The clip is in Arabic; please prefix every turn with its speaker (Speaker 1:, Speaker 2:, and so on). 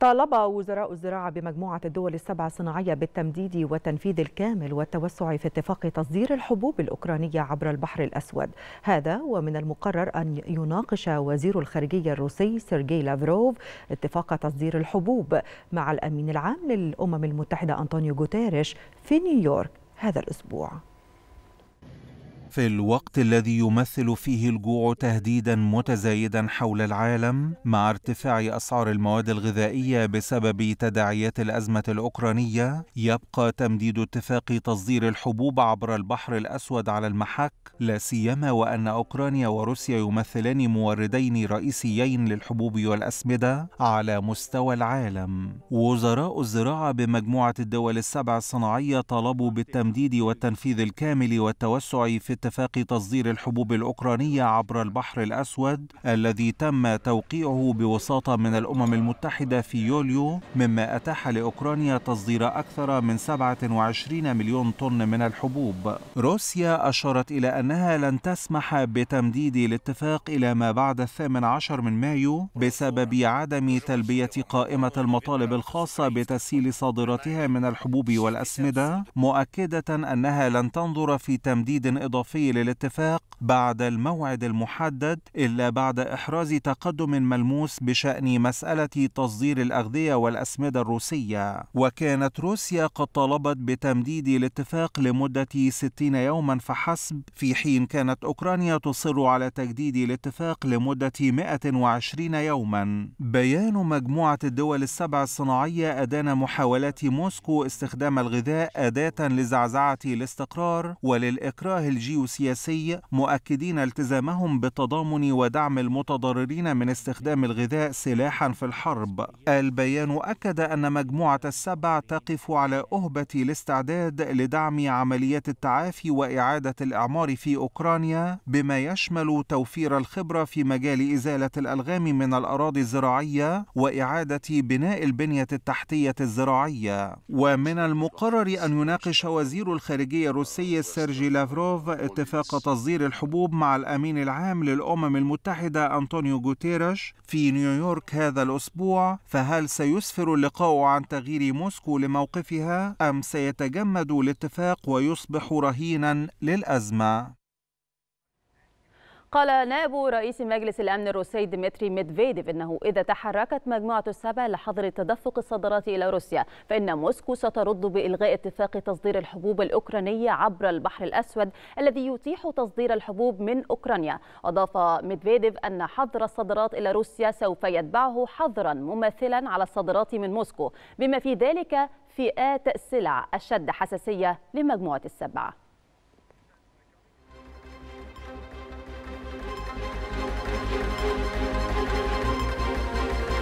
Speaker 1: طالب وزراء الزراعة بمجموعة الدول السبع صناعية بالتمديد والتنفيذ الكامل والتوسع في اتفاق تصدير الحبوب الأوكرانية عبر البحر الأسود هذا ومن المقرر أن يناقش وزير الخارجية الروسي سيرجي لافروف اتفاق تصدير الحبوب مع الأمين العام للأمم المتحدة أنطونيو غوتيريش في نيويورك هذا الأسبوع
Speaker 2: في الوقت الذي يمثل فيه الجوع تهديدا متزايدا حول العالم مع ارتفاع اسعار المواد الغذائيه بسبب تداعيات الازمه الاوكرانيه يبقى تمديد اتفاق تصدير الحبوب عبر البحر الاسود على المحك لا سيما وان اوكرانيا وروسيا يمثلان موردين رئيسيين للحبوب والاسمده على مستوى العالم وزراء الزراعه بمجموعه الدول السبع الصناعيه طلبوا بالتمديد والتنفيذ الكامل والتوسع في اتفاق تصدير الحبوب الأوكرانية عبر البحر الأسود الذي تم توقيعه بوساطة من الأمم المتحدة في يوليو مما أتاح لأوكرانيا تصدير أكثر من 27 مليون طن من الحبوب روسيا أشارت إلى أنها لن تسمح بتمديد الاتفاق إلى ما بعد الثامن عشر من مايو بسبب عدم تلبية قائمة المطالب الخاصة بتسهيل صادراتها من الحبوب والأسمدة مؤكدة أنها لن تنظر في تمديد إضافي الإضافي للاتفاق بعد الموعد المحدد إلا بعد إحراز تقدم ملموس بشأن مسألة تصدير الأغذية والأسمدة الروسية وكانت روسيا قد طالبت بتمديد الاتفاق لمدة 60 يوما فحسب في حين كانت أوكرانيا تصر على تجديد الاتفاق لمدة 120 يوما بيان مجموعة الدول السبع الصناعية أدان محاولات موسكو استخدام الغذاء أداة لزعزعة الاستقرار وللإكراه الجيو السياسي مؤكدين التزامهم بالتضامن ودعم المتضررين من استخدام الغذاء سلاحا في الحرب البيان أكد أن مجموعة السبع تقف على أهبة الاستعداد لدعم عمليات التعافي وإعادة الإعمار في أوكرانيا بما يشمل توفير الخبرة في مجال إزالة الألغام من الأراضي الزراعية وإعادة بناء البنية التحتية الزراعية ومن المقرر أن يناقش وزير الخارجية الروسي سيرجي لافروف اتفاق تصدير الحبوب مع الأمين العام للأمم المتحدة أنطونيو غوتيريش في نيويورك هذا الأسبوع فهل سيسفر اللقاء عن تغيير موسكو لموقفها أم سيتجمد الاتفاق ويصبح رهينا للأزمة؟
Speaker 1: قال نائب رئيس مجلس الأمن الروسي ديمتري ميدفيديف أنه إذا تحركت مجموعة السبع لحظر تدفق الصادرات إلى روسيا فإن موسكو سترد بإلغاء اتفاق تصدير الحبوب الأوكرانية عبر البحر الأسود الذي يتيح تصدير الحبوب من أوكرانيا أضاف ميدفيديف أن حظر الصادرات إلى روسيا سوف يتبعه حظرا مماثلا على الصادرات من موسكو بما في ذلك فئات السلع أشد حساسية لمجموعة السبعة